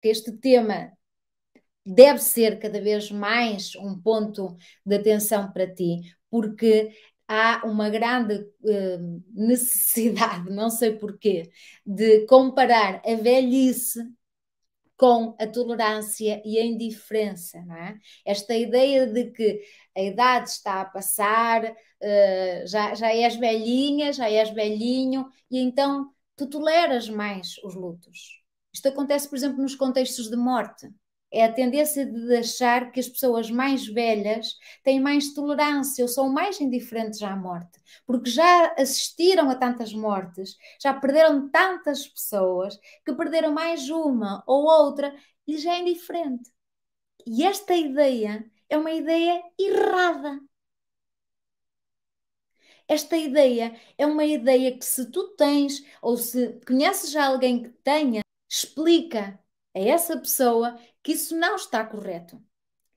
que este tema deve ser cada vez mais um ponto de atenção para ti, porque há uma grande eh, necessidade, não sei porquê, de comparar a velhice com a tolerância e a indiferença, não é? Esta ideia de que a idade está a passar, eh, já, já és velhinha, já és velhinho, e então tu toleras mais os lutos isto acontece, por exemplo, nos contextos de morte. É a tendência de achar que as pessoas mais velhas têm mais tolerância ou são mais indiferentes à morte, porque já assistiram a tantas mortes, já perderam tantas pessoas, que perderam mais uma ou outra e já é indiferente. E esta ideia é uma ideia errada. Esta ideia é uma ideia que, se tu tens ou se conheces já alguém que tenha, explica a essa pessoa que isso não está correto.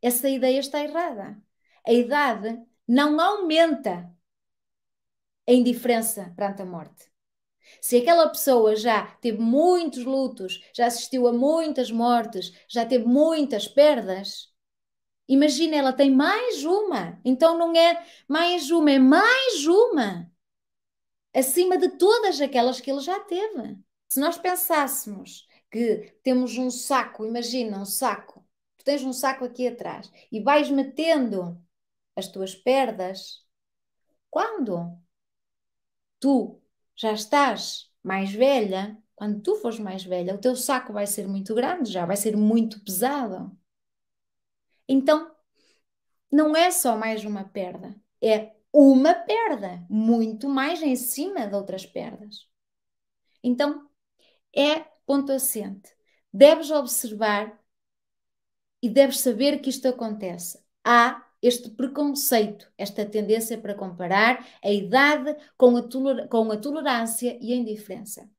Essa ideia está errada. A idade não aumenta a indiferença perante a morte. Se aquela pessoa já teve muitos lutos, já assistiu a muitas mortes, já teve muitas perdas, imagina, ela tem mais uma. Então não é mais uma, é mais uma. Acima de todas aquelas que ele já teve. Se nós pensássemos que temos um saco, imagina um saco, tu tens um saco aqui atrás e vais metendo as tuas perdas, quando tu já estás mais velha, quando tu fores mais velha, o teu saco vai ser muito grande já, vai ser muito pesado. Então, não é só mais uma perda, é uma perda, muito mais em cima de outras perdas. Então, é ponto assente. Deves observar e deves saber que isto acontece. Há este preconceito, esta tendência para comparar a idade com a, com a tolerância e a indiferença.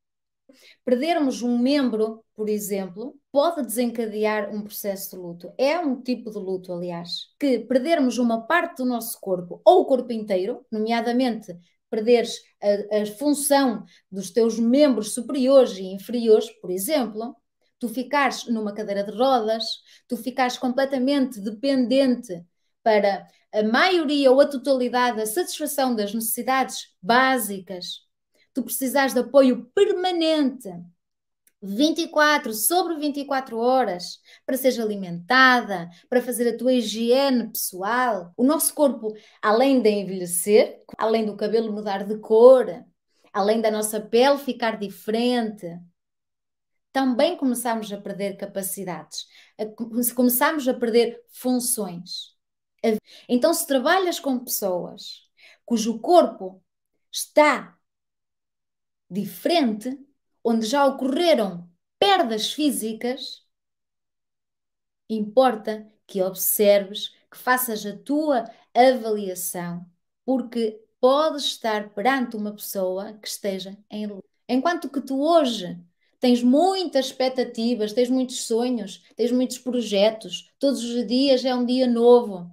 Perdermos um membro, por exemplo, pode desencadear um processo de luto. É um tipo de luto, aliás, que perdermos uma parte do nosso corpo ou o corpo inteiro, nomeadamente perderes a, a função dos teus membros superiores e inferiores, por exemplo, tu ficares numa cadeira de rodas, tu ficares completamente dependente para a maioria ou a totalidade da satisfação das necessidades básicas, tu precisares de apoio permanente 24 sobre 24 horas para seres alimentada, para fazer a tua higiene pessoal. O nosso corpo, além de envelhecer, além do cabelo mudar de cor, além da nossa pele ficar diferente, também começamos a perder capacidades, começamos a perder funções. Então, se trabalhas com pessoas cujo corpo está diferente, onde já ocorreram perdas físicas, importa que observes, que faças a tua avaliação, porque podes estar perante uma pessoa que esteja em Enquanto que tu hoje tens muitas expectativas, tens muitos sonhos, tens muitos projetos, todos os dias é um dia novo.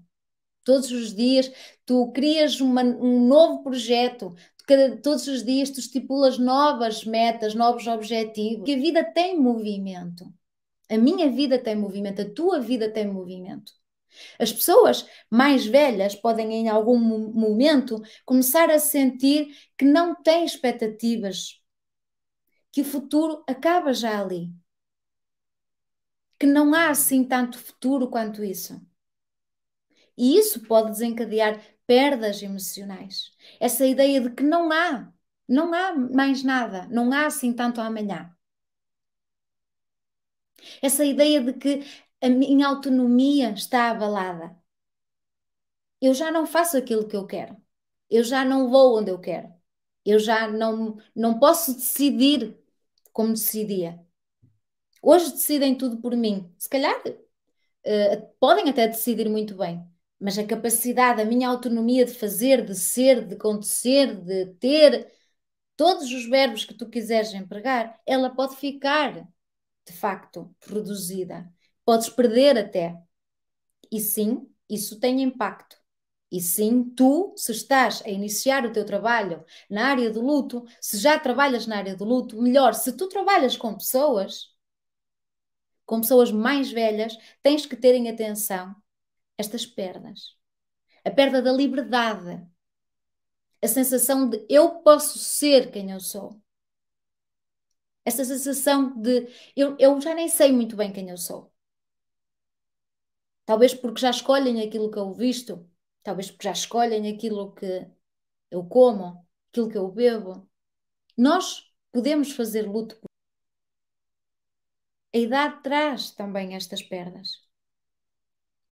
Todos os dias tu crias uma, um novo projeto, cada, todos os dias tu estipulas novas metas, novos objetivos, que a vida tem movimento. A minha vida tem movimento, a tua vida tem movimento. As pessoas mais velhas podem, em algum momento, começar a sentir que não têm expectativas, que o futuro acaba já ali, que não há assim tanto futuro quanto isso. E isso pode desencadear perdas emocionais. Essa ideia de que não há, não há mais nada, não há assim tanto amanhã. Essa ideia de que a minha autonomia está abalada. Eu já não faço aquilo que eu quero. Eu já não vou onde eu quero. Eu já não, não posso decidir como decidia. Hoje decidem tudo por mim. Se calhar uh, podem até decidir muito bem, mas a capacidade, a minha autonomia de fazer, de ser, de acontecer, de ter, todos os verbos que tu quiseres empregar, ela pode ficar, de facto, reduzida. Podes perder até. E sim, isso tem impacto. E sim, tu, se estás a iniciar o teu trabalho na área do luto, se já trabalhas na área do luto, melhor, se tu trabalhas com pessoas, com pessoas mais velhas, tens que terem atenção estas perdas. A perda da liberdade. A sensação de eu posso ser quem eu sou. Essa sensação de eu, eu já nem sei muito bem quem eu sou. Talvez porque já escolhem aquilo que eu visto, talvez porque já escolhem aquilo que eu como, aquilo que eu bebo. Nós podemos fazer luto por a idade traz também estas perdas.